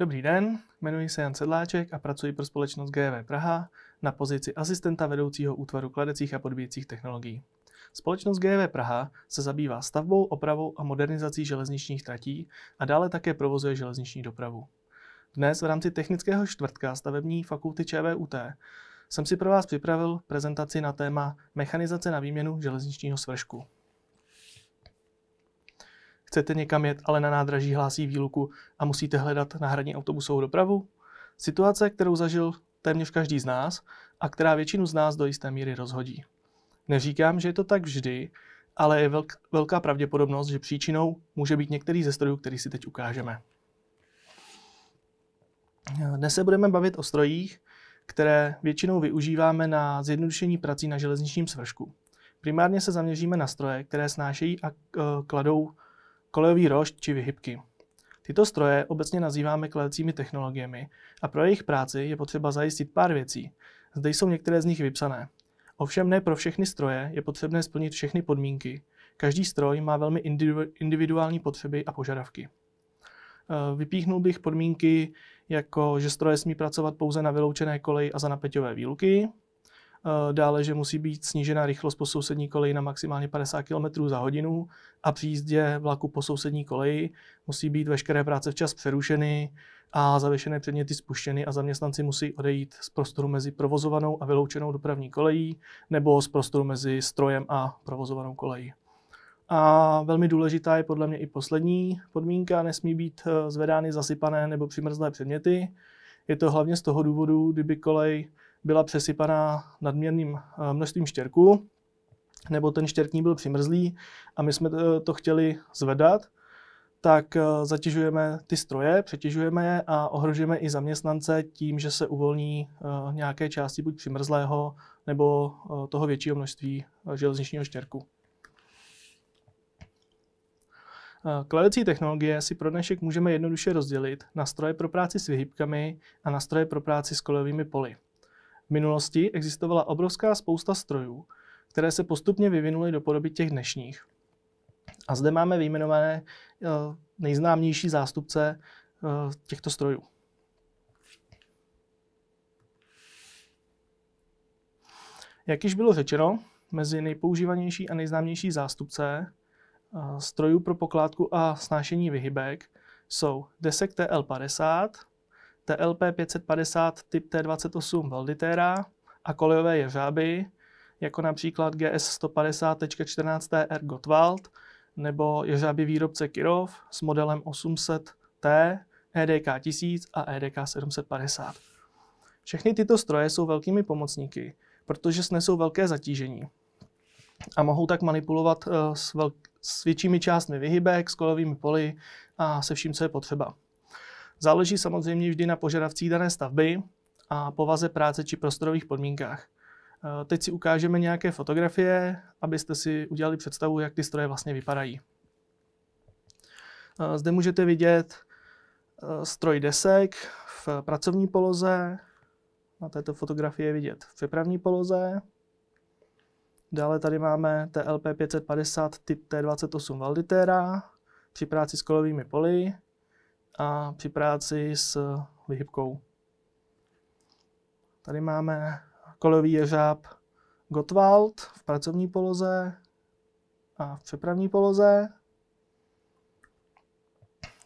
Dobrý den, jmenuji se Jan Sedláček a pracuji pro společnost GV Praha na pozici asistenta vedoucího útvaru kladecích a podbíjecích technologií. Společnost GV Praha se zabývá stavbou, opravou a modernizací železničních tratí a dále také provozuje železniční dopravu. Dnes v rámci technického čtvrtka stavební fakulty ČVUT jsem si pro vás připravil prezentaci na téma mechanizace na výměnu železničního svršku chcete někam jet, ale na nádraží hlásí výluku a musíte hledat náhradní autobusovou dopravu? Situace, kterou zažil téměř každý z nás a která většinu z nás do jisté míry rozhodí. Neříkám, že je to tak vždy, ale je velk, velká pravděpodobnost, že příčinou může být některý ze strojů, který si teď ukážeme. Dnes se budeme bavit o strojích, které většinou využíváme na zjednodušení prací na železničním svršku. Primárně se zaměříme na stroje, které snášejí a e, kladou kolejový rošt či vyhybky. Tyto stroje obecně nazýváme klelecími technologiemi a pro jejich práci je potřeba zajistit pár věcí. Zde jsou některé z nich vypsané. Ovšem ne pro všechny stroje je potřebné splnit všechny podmínky. Každý stroj má velmi individuální potřeby a požadavky. Eh, vypíchnul bych podmínky jako, že stroje smí pracovat pouze na vyloučené koleji a za napeťové výluky, Eh, dále, že musí být snížena rychlost po sousední koleji na maximálně 50 km za hodinu a při jízdě vlaku po sousední koleji musí být veškeré práce včas přerušeny a zavěšené předměty spuštěny a zaměstnanci musí odejít z prostoru mezi provozovanou a vyloučenou dopravní kolejí nebo z prostoru mezi strojem a provozovanou kolejí. A velmi důležitá je podle mě i poslední podmínka, nesmí být eh, zvedány zasypané nebo přimrzlé předměty. Je to hlavně z toho důvodu, kdyby kolej byla přesypaná nadměrným eh, množstvím štěrku, nebo ten štěrkní byl přimrzlý a my jsme eh, to chtěli zvedat, tak eh, zatěžujeme ty stroje, přetěžujeme je a ohrožujeme i zaměstnance tím, že se uvolní nějaké části buď přimrzlého nebo toho většího množství železničního štěrku. Kladecí technologie si pro dnešek můžeme jednoduše rozdělit na stroje pro práci s vyhybkami a na stroje pro práci s kolejovými poli. V minulosti existovala obrovská spousta strojů, které se postupně vyvinuly do podoby těch dnešních. A zde máme vyjmenované eh, nejznámější zástupce eh, těchto strojů. Jak již bylo řečeno, mezi nejpoužívanější a nejznámější zástupce eh, strojů pro pokládku a snášení vyhybek jsou Desek TL50, TLP 550 typ T28 Valditera a kolejové jeřáby, jako například GS 150.14TR Gottwald nebo jeřáby výrobce Kirov s modelem 800T, EDK 1000 a e EDK 750. Všechny tyto stroje jsou velkými pomocníky, protože snesou velké zatížení a mohou tak manipulovat eh, s, velk- s většími částmi vyhybek, s kolovými poli a se vším, co je potřeba. Záleží samozřejmě vždy na požadavcích dané stavby a povaze práce či prostorových podmínkách. Eh, teď si ukážeme nějaké fotografie, abyste si udělali představu, jak ty stroje vlastně vypadají. Eh, zde můžete vidět eh, stroj desek v pracovní poloze, na této fotografii je vidět v přepravní poloze. Dále tady máme TLP 550 typ T28 Valditera při práci s kolovými poli a při práci s vyhybkou. Tady máme kolový jeřáb Gottwald v pracovní poloze a v přepravní poloze.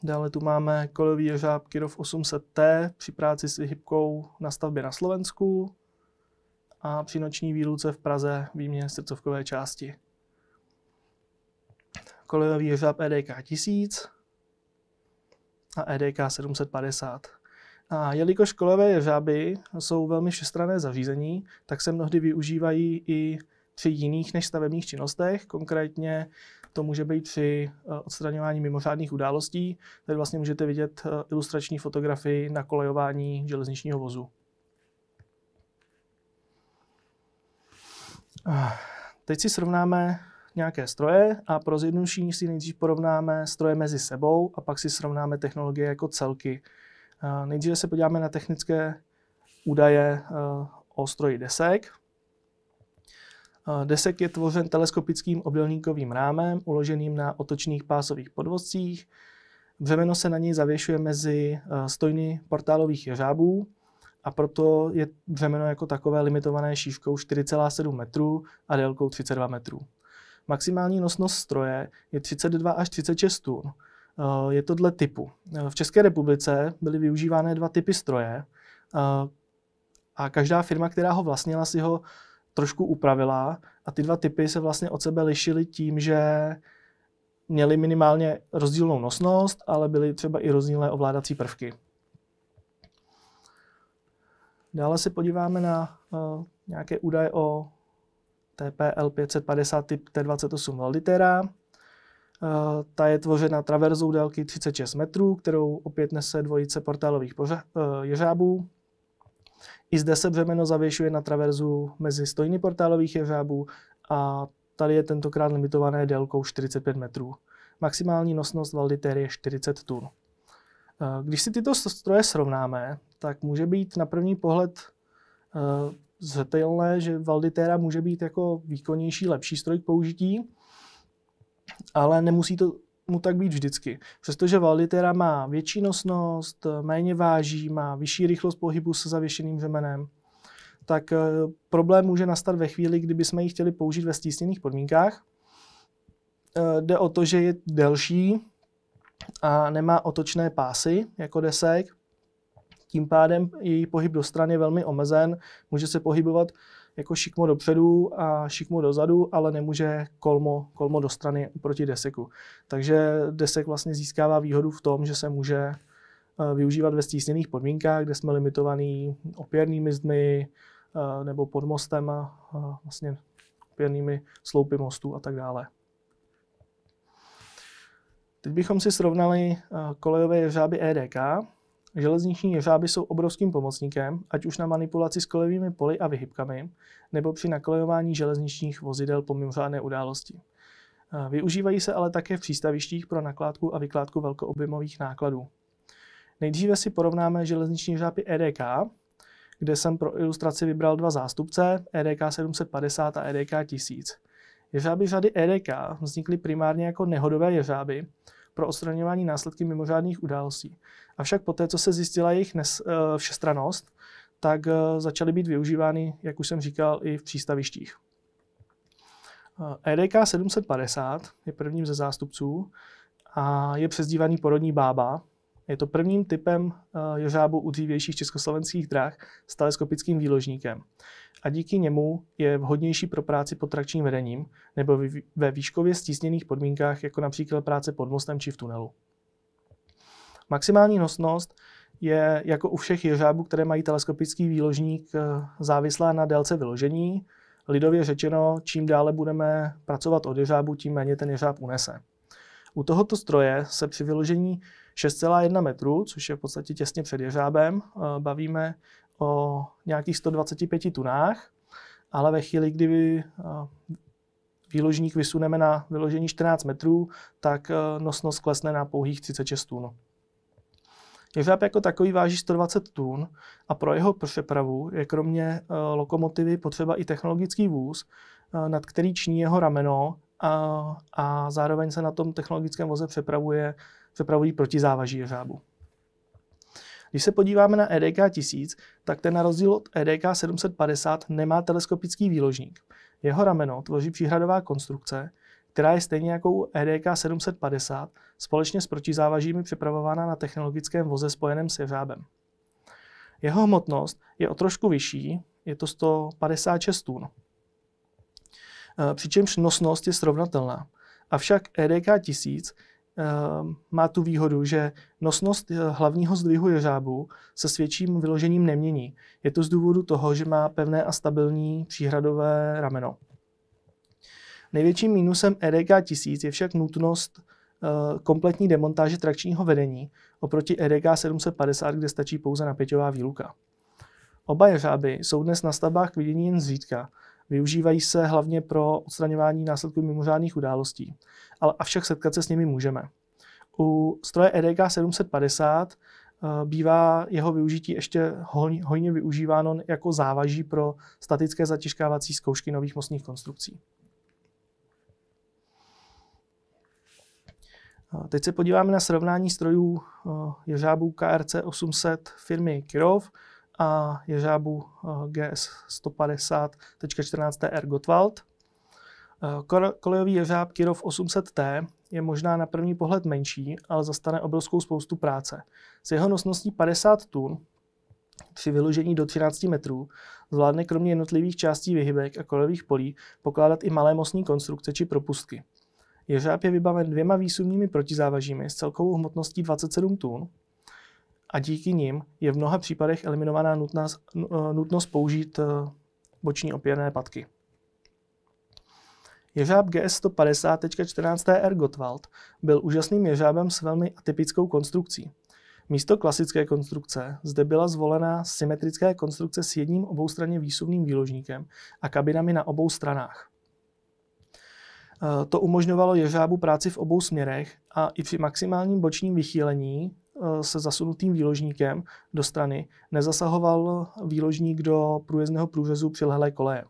Dále tu máme kolový jeřáb Kirov 800T při práci s vyhybkou na stavbě na Slovensku a při noční výluce v Praze výměně srdcovkové části. Kolejový jeřáb EDK 1000 a e EDK 750. A jelikož kolové jeřáby jsou velmi všestranné zařízení, tak se mnohdy využívají i při jiných než stavebních činnostech. Konkrétně to může být při eh, odstraňování mimořádných událostí. Tady vlastně můžete vidět eh, ilustrační fotografii na kolejování železničního vozu. Ah, teď si srovnáme nějaké stroje a pro zjednodušení si nejdřív porovnáme stroje mezi sebou a pak si srovnáme technologie jako celky. Eh, nejdříve se podíváme na technické údaje eh, o stroji desek. Eh, desek je tvořen teleskopickým obdelníkovým rámem uloženým na otočných pásových podvozcích. Břemeno se na něj zavěšuje mezi stojny portálových jeřábů a proto je břemeno jako takové limitované šířkou 4,7 metrů a délkou 32 metrů. Maximální nosnost stroje je 32 až 36 tun. Eh, je to dle typu. Eh, v České republice byly využívány dva typy stroje eh, a každá firma, která ho vlastnila, si ho trošku upravila a ty dva typy se vlastně od sebe lišily tím, že měly minimálně rozdílnou nosnost, ale byly třeba i rozdílné ovládací prvky. Dále se podíváme na uh, nějaké údaje o TPL 550 typ T28 Valditera. Eh, ta je tvořena traverzou délky 36 metrů, kterou opět nese dvojice portálových eh, jeřábů. I zde se břemeno zavěšuje na traverzu mezi stojny portálových jeřábů a tady je tentokrát limitované délkou 45 metrů. Maximální nosnost Valditer je 40 tun. Eh, když si tyto stroje srovnáme, tak může být na první pohled zřetelné, že Valditera může být jako výkonnější, lepší stroj k použití, ale nemusí to mu tak být vždycky. Přestože Valditera má větší nosnost, méně váží, má vyšší rychlost pohybu se zavěšeným řemenem, tak eh, problém může nastat ve chvíli, kdyby jsme ji chtěli použít ve stísněných podmínkách. Eh, jde o to, že je delší a nemá otočné pásy jako desek, tím pádem její pohyb do strany je velmi omezen, může se pohybovat jako šikmo dopředu a šikmo dozadu, ale nemůže kolmo, kolmo do strany proti deseku. Takže desek vlastně získává výhodu v tom, že se může eh, využívat ve stísněných podmínkách, kde jsme limitovaní opěrnými zdmi eh, nebo pod mostem a vlastně opěrnými sloupy mostu a tak dále. Teď bychom si srovnali eh, kolejové řáby EDK Železniční jeřáby jsou obrovským pomocníkem, ať už na manipulaci s kolejovými poli a vyhybkami, nebo při nakolejování železničních vozidel po mimořádné události. Eh, využívají se ale také v přístavištích pro nakládku a vykládku velkoobjemových nákladů. Nejdříve si porovnáme železniční jeřáby EDK, kde jsem pro ilustraci vybral dva zástupce, e EDK 750 a EDK 1000. Jeřáby řady EDK vznikly primárně jako nehodové jeřáby pro odstraňování následky mimořádných událostí. Avšak poté, co se zjistila jejich nes, eh, všestranost, tak eh, začaly být využívány, jak už jsem říkal, i v přístavištích. Eh, e EDK 750 je prvním ze zástupců a je přezdívaný porodní bába. Je to prvním typem jeřábu u dřívějších československých drah s teleskopickým výložníkem a díky němu je vhodnější pro práci pod trakčním vedením nebo ve výškově stísněných podmínkách, jako například práce pod mostem či v tunelu. Maximální nosnost je jako u všech jeřábů, které mají teleskopický výložník, eh, závislá na délce vyložení. Lidově řečeno, čím dále budeme pracovat od jeřábu, tím méně ten jeřáb unese. U tohoto stroje se při vyložení 6,1 metru, což je v podstatě těsně před jeřábem, eh, bavíme o nějakých 125 tunách, ale ve chvíli, kdy vy, eh, výložník vysuneme na vyložení 14 metrů, tak eh, nosnost klesne na pouhých 36 tun. Jevžáp jako takový váží 120 tun a pro jeho přepravu je kromě eh, lokomotivy potřeba i technologický vůz, nad který ční jeho rameno a, a zároveň se na tom technologickém voze přepravuje, přepravují protizávaží jeřábu. Když se podíváme na EDK 1000, tak ten na rozdíl od e EDK 750 nemá teleskopický výložník. Jeho rameno tvoří příhradová konstrukce, která je stejně jako u e EDK 750 společně s protizávažími přepravována na technologickém voze spojeném s jeřábem. Jeho hmotnost je o trošku vyšší, je to 156 tun. E, přičemž nosnost je srovnatelná. Avšak EDK 1000 Ehm, má tu výhodu, že nosnost eh, hlavního zdvihu jeřábu se větším vyložením nemění. Je to z důvodu toho, že má pevné a stabilní příhradové rameno. Největším mínusem EDK 1000 je však nutnost eh, kompletní demontáže trakčního vedení oproti e EDK 750, kde stačí pouze napěťová výluka. Oba jeřáby jsou dnes na stavbách k vidění jen zřídka Využívají se hlavně pro odstraňování následků mimořádných událostí, ale avšak setkat se s nimi můžeme. U stroje e EDK 750 eh, bývá jeho využití ještě hojně využíváno jako závaží pro statické zatěžkávací zkoušky nových mostních konstrukcí. Eh, teď se podíváme na srovnání strojů eh, jeřábů KRC 800 firmy Kirov a jeřábu GS 150.14TR Gottwald. Kolejový jeřáb Kirov 800T je možná na první pohled menší, ale zastane obrovskou spoustu práce. S jeho nosností 50 tun při vyložení do 13 metrů zvládne kromě jednotlivých částí vyhybek a kolejových polí pokládat i malé mostní konstrukce či propustky. Jeřáb je vybaven dvěma výsuvnými protizávažími s celkovou hmotností 27 tun a díky nim je v mnoha případech eliminovaná nutnost, eh, nutnost použít eh, boční opěrné patky. Ježáb GS 150.14R Gottwald byl úžasným ježábem s velmi atypickou konstrukcí. Místo klasické konstrukce zde byla zvolena symetrická konstrukce s jedním oboustranně výsuvným výložníkem a kabinami na obou stranách. Eh, to umožňovalo ježábu práci v obou směrech a i při maximálním bočním vychýlení Eh, se zasunutým výložníkem do strany nezasahoval výložník do průjezdného průřezu přilehlé koleje.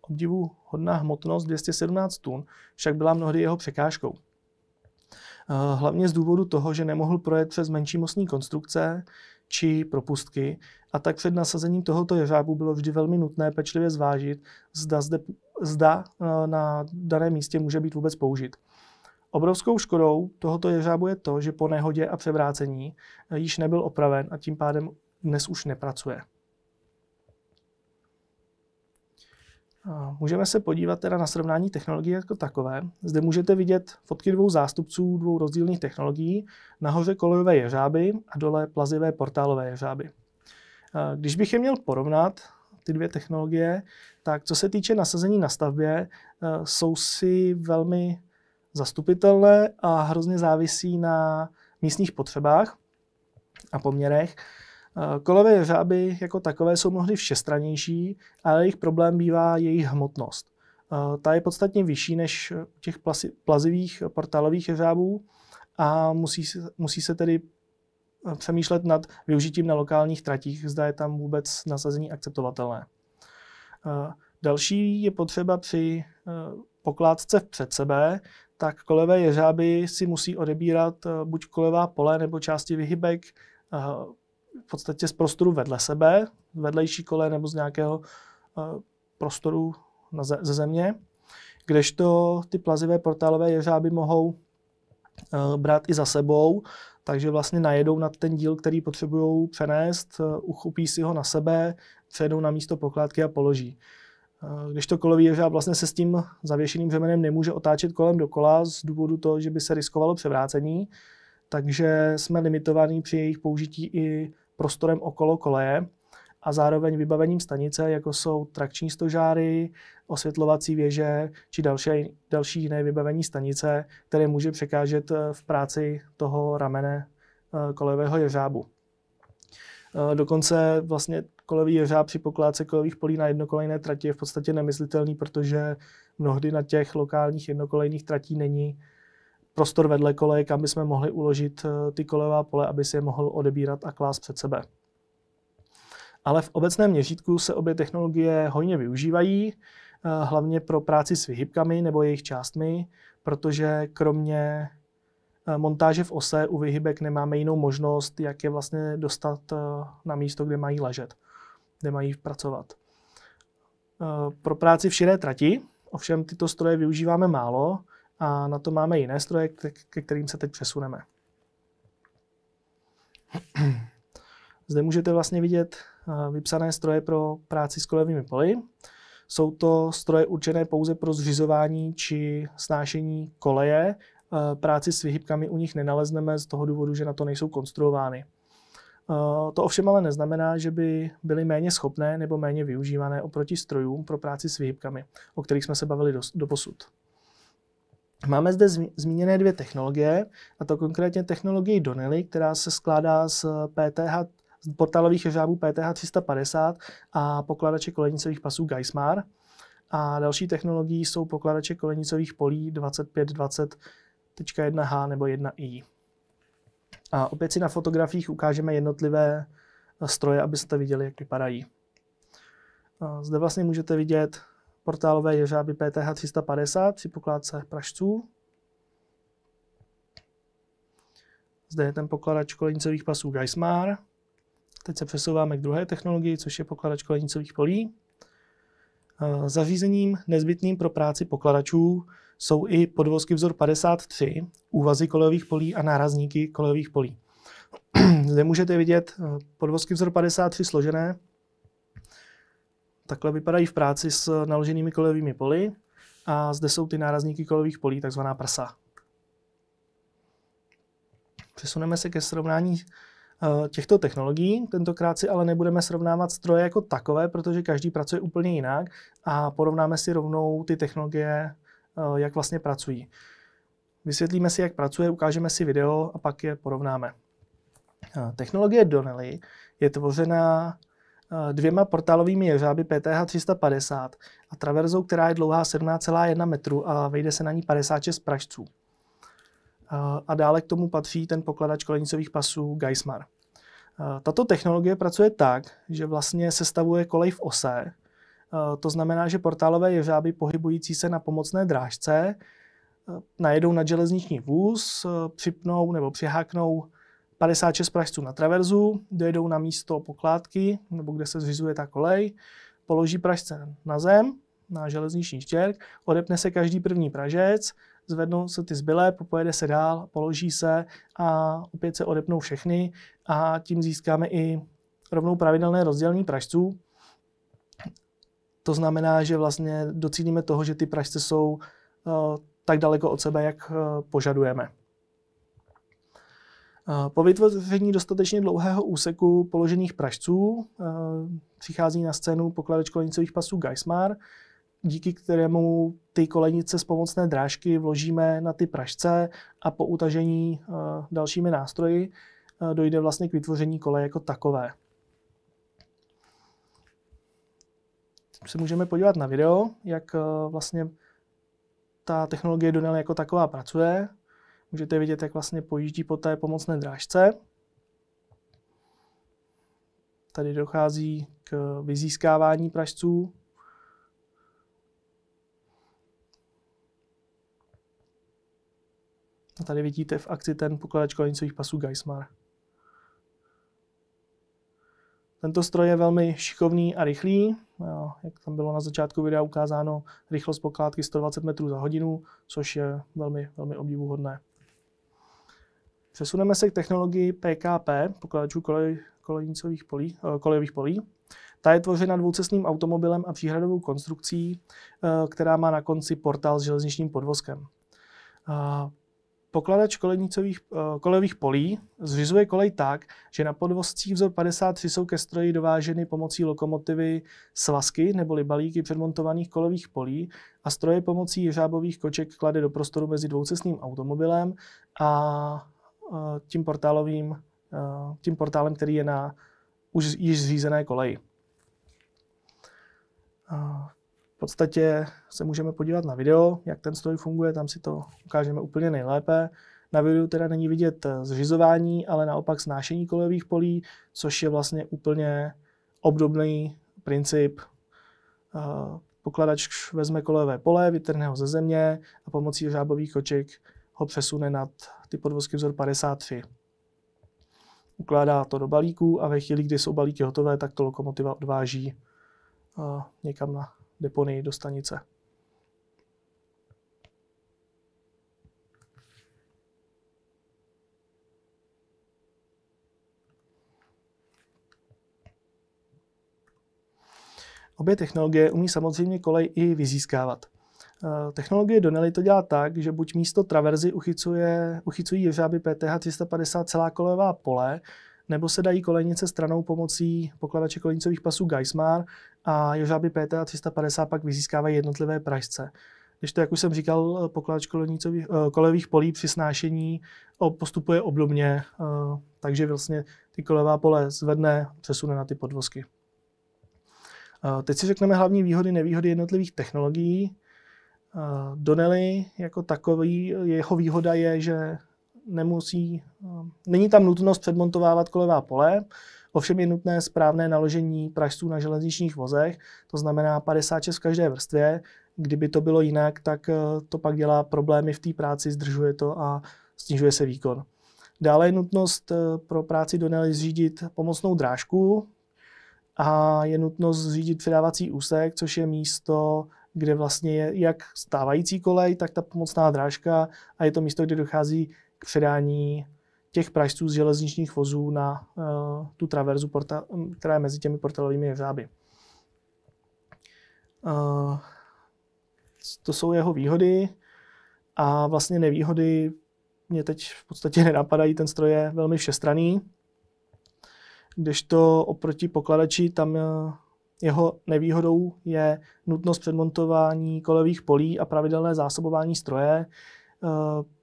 Obdivu hodná hmotnost 217 tun však byla mnohdy jeho překážkou. Eh, hlavně z důvodu toho, že nemohl projet přes menší mostní konstrukce či propustky a tak před nasazením tohoto jeřábu bylo vždy velmi nutné pečlivě zvážit, zda, zde, zda eh, na daném místě může být vůbec použit. Obrovskou škodou tohoto jeřábu je to, že po nehodě a převrácení eh, již nebyl opraven a tím pádem dnes už nepracuje. Můžeme se podívat teda na srovnání technologií jako takové. Zde můžete vidět fotky dvou zástupců dvou rozdílných technologií, nahoře kolejové jeřáby a dole plazivé portálové jeřáby. Eh, když bych je měl porovnat, ty dvě technologie, tak co se týče nasazení na stavbě, eh, jsou si velmi zastupitelné a hrozně závisí na místních potřebách a poměrech. Eh, kolové řáby jako takové jsou mnohdy všestranější, ale jejich problém bývá jejich hmotnost. Eh, ta je podstatně vyšší než těch plazivých portálových jeřábů a musí, musí se tedy eh, přemýšlet nad využitím na lokálních tratích, zda je tam vůbec nasazení akceptovatelné. Další je potřeba při pokládce před sebe tak kolevé jeřáby si musí odebírat eh, buď kolevá pole nebo části vyhybek eh, v podstatě z prostoru vedle sebe, vedlejší kole nebo z nějakého eh, prostoru ze, země, kdežto ty plazivé portálové jeřáby mohou brát i za sebou, takže vlastně najedou na ten díl, který potřebují přenést, uchopí si ho na sebe, přejedou na místo pokládky a položí když to kolový ježáb vlastně se s tím zavěšeným řemenem nemůže otáčet kolem dokola z důvodu toho, že by se riskovalo převrácení, takže jsme limitovaní při jejich použití i prostorem okolo koleje a zároveň vybavením stanice, jako jsou trakční stožáry, osvětlovací věže či další, další jiné vybavení stanice, které může překážet eh, v práci toho ramene eh, kolejového jeřábu. Eh, dokonce vlastně kolový jeřáb při pokládce kolových polí na jednokolejné trati je v podstatě nemyslitelný, protože mnohdy na těch lokálních jednokolejných tratí není prostor vedle kolej, kam bychom mohli uložit eh, ty kolejová pole, aby si je mohl odebírat a klást před sebe. Ale v obecném měřítku se obě technologie hojně využívají, eh, hlavně pro práci s vyhybkami nebo jejich částmi, protože kromě eh, montáže v ose u vyhybek nemáme jinou možnost, jak je vlastně dostat na místo, kde mají ležet nemají pracovat. Eh, pro práci v širé trati ovšem tyto stroje využíváme málo a na to máme jiné stroje, ke kterým se teď přesuneme. Zde můžete vlastně vidět eh, vypsané stroje pro práci s kolevými poli. Jsou to stroje určené pouze pro zřizování či snášení koleje. Eh, práci s vyhybkami u nich nenalezneme z toho důvodu, že na to nejsou konstruovány. Eh, to ovšem ale neznamená, že by byly méně schopné nebo méně využívané oproti strojům pro práci s výhybkami, o kterých jsme se bavili do, do posud. Máme zde zmíněné dvě technologie, a to konkrétně technologii Donnelly, která se skládá z PTH z portálových žábů PTH 350 a pokladače kolenicových pasů Geismar. A další technologií jsou pokladače kolenicových polí 2520.1H nebo 1i. A opět si na fotografiích ukážeme jednotlivé eh, stroje, abyste viděli, jak vypadají. Eh, zde vlastně můžete vidět portálové jeřáby PTH 350 při pokládce pražců. Zde je ten pokladač kolenicových pasů Geismar. Teď se přesouváme k druhé technologii, což je pokladač kolenicových polí. Eh, zařízením nezbytným pro práci pokladačů jsou i podvozky vzor 53, úvazy kolejových polí a nárazníky kolejových polí. Zde můžete vidět eh, podvozky vzor 53 složené. Takhle vypadají v práci s naloženými kolejovými poli a zde jsou ty nárazníky kolejových polí, takzvaná prsa. Přesuneme se ke srovnání eh, těchto technologií. Tentokrát si ale nebudeme srovnávat stroje jako takové, protože každý pracuje úplně jinak a porovnáme si rovnou ty technologie Eh, jak vlastně pracují. Vysvětlíme si, jak pracuje, ukážeme si video a pak je porovnáme. Eh, technologie Donnelly je tvořena eh, dvěma portálovými jeřáby PTH 350 a traverzou, která je dlouhá 17,1 metru a vejde se na ní 56 pražců. A dále k tomu patří ten pokladač kolenicových pasů Geismar. Tato technologie pracuje tak, že vlastně sestavuje kolej v ose, Eh, to znamená, že portálové jeřáby pohybující se na pomocné drážce eh, najedou na železniční vůz, eh, připnou nebo přiháknou 56 pražců na traverzu, dojedou na místo pokládky, nebo kde se zřizuje ta kolej, položí pražce na zem, na železniční štěrk, odepne se každý první pražec, zvednou se ty zbylé, popojede se dál, položí se a opět se odepnou všechny a tím získáme i rovnou pravidelné rozdělení pražců. To znamená, že vlastně docílíme toho, že ty pražce jsou eh, tak daleko od sebe, jak eh, požadujeme. Eh, po vytvoření dostatečně dlouhého úseku položených pražců přichází na scénu pokladec kolenicových pasů Geismar, díky kterému ty kolenice z pomocné drážky vložíme na ty pražce a po utažení dalšími nástroji dojde vlastně k vytvoření kole jako takové. se můžeme podívat na video, jak eh, vlastně ta technologie Donnelly jako taková pracuje. Můžete vidět, jak vlastně pojíždí po té pomocné drážce. Tady dochází k vyzískávání pražců. A tady vidíte v akci ten pokladač kolenicových pasů Geismar. Tento stroj je velmi šikovný a rychlý, jak tam bylo na začátku videa ukázáno, rychlost pokládky 120 metrů za hodinu, což je velmi, velmi obdivuhodné. Přesuneme se k technologii PKP, pokladačů kolej, kolejnicových polí, eh, kolejových polí. Ta je tvořena dvoucestným automobilem a příhradovou konstrukcí, eh, která má na konci portál s železničním podvozkem. Pokladač kolejnicových, eh, kolejových polí zřizuje kolej tak, že na podvozcích vzor 53 jsou ke stroji dováženy pomocí lokomotivy svazky neboli balíky předmontovaných kolových polí a stroje pomocí jeřábových koček klade do prostoru mezi dvoucestným automobilem a eh, tím, portálovým, eh, tím portálem, který je na už již zřízené koleji podstatě se můžeme podívat na video, jak ten stroj funguje, tam si to ukážeme úplně nejlépe. Na videu teda není vidět eh, zřizování, ale naopak snášení kolejových polí, což je vlastně úplně obdobný princip. Eh, pokladač vezme kolejové pole, vytrhne ho ze země a pomocí žábových koček ho přesune nad ty podvozky vzor 53. Ukládá to do balíků a ve chvíli, kdy jsou balíky hotové, tak to lokomotiva odváží eh, někam na depony do stanice. Obě technologie umí samozřejmě kolej i vyzískávat. Eh, technologie Donnelly to dělá tak, že buď místo traverzy uchycuje, uchycují jeřáby PTH 350 celá kolejová pole, nebo se dají kolejnice stranou pomocí pokladače kolejnicových pasů Geismar a Jožáby PTA 350 pak vyzískávají jednotlivé pražce. Když to, jak už jsem říkal, pokladač eh, kolejových polí při snášení postupuje obdobně, eh, takže vlastně ty kolejová pole zvedne, přesune na ty podvozky. Eh, teď si řekneme hlavní výhody, nevýhody jednotlivých technologií. Donnelly jako takový, jeho výhoda je, že nemusí, eh, není tam nutnost předmontovávat kolevá pole, ovšem je nutné správné naložení pražců na železničních vozech, to znamená 56 v každé vrstvě. Kdyby to bylo jinak, tak eh, to pak dělá problémy v té práci, zdržuje to a snižuje se výkon. Dále je nutnost eh, pro práci Donnelly zřídit pomocnou drážku a je nutnost zřídit předávací úsek, což je místo, kde vlastně je jak stávající kolej, tak ta pomocná drážka a je to místo, kde dochází k předání těch prajstů z železničních vozů na uh, tu traverzu, porta, hm, která je mezi těmi portálovými jeřáby. Uh, eh, to jsou jeho výhody a vlastně nevýhody mě teď v podstatě nenapadají, ten stroj je velmi všestraný, kdežto oproti pokladači tam eh, jeho nevýhodou je nutnost předmontování kolových polí a pravidelné zásobování stroje, Eh,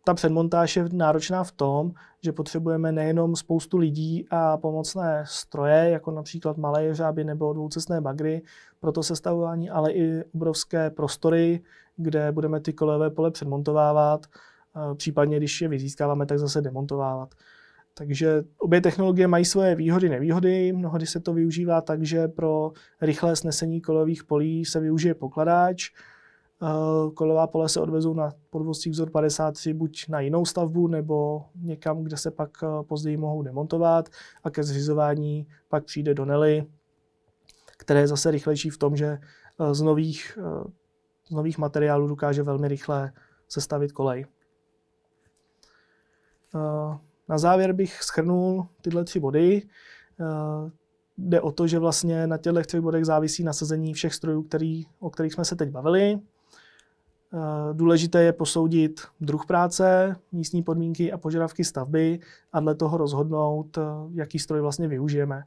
ta předmontáž je náročná v tom, že potřebujeme nejenom spoustu lidí a pomocné stroje, jako například malé jeřáby nebo dvoucestné bagry pro to sestavování, ale i obrovské prostory, kde budeme ty kolejové pole předmontovávat, eh, případně když je vyzískáváme, tak zase demontovávat. Takže obě technologie mají svoje výhody, nevýhody. Mnohdy se to využívá tak, že pro rychlé snesení kolových polí se využije pokladáč, Eh, kolová pole se odvezou na podvozcích vzor 53 buď na jinou stavbu nebo někam, kde se pak eh, později mohou demontovat a ke zřizování pak přijde do Nelly, které je zase rychlejší v tom, že eh, z nových, z nových materiálů dokáže velmi rychle sestavit kolej. Na závěr bych schrnul tyhle tři body. Jde o to, že vlastně na těchto třech bodech závisí nasazení všech strojů, který, o kterých jsme se teď bavili. Eh, důležité je posoudit druh práce, místní podmínky a požadavky stavby a dle toho rozhodnout, eh, jaký stroj vlastně využijeme.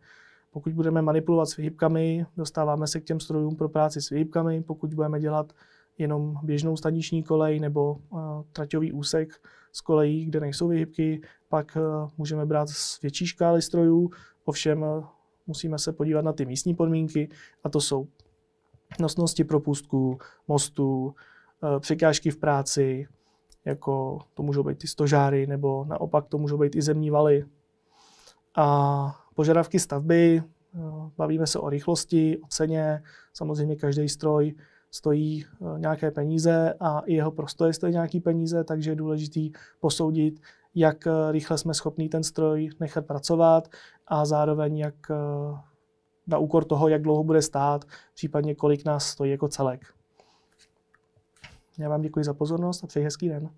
Pokud budeme manipulovat s vyhybkami, dostáváme se k těm strojům pro práci s vyhybkami. Pokud budeme dělat jenom běžnou staniční kolej nebo uh, traťový úsek z kolejí, kde nejsou vyhybky, pak uh, můžeme brát z větší škály strojů. Ovšem uh, musíme se podívat na ty místní podmínky a to jsou nosnosti propustků, mostů, Eh, překážky v práci, jako to můžou být ty stožáry, nebo naopak to můžou být i zemní valy. A požadavky stavby, eh, bavíme se o rychlosti, o ceně, samozřejmě každý stroj stojí eh, nějaké peníze a i jeho prostoje stojí nějaké peníze, takže je důležité posoudit, jak rychle jsme schopni ten stroj nechat pracovat a zároveň jak na úkor toho, jak dlouho bude stát, případně kolik nás stojí jako celek. Já vám děkuji za pozornost a přeji hezký den.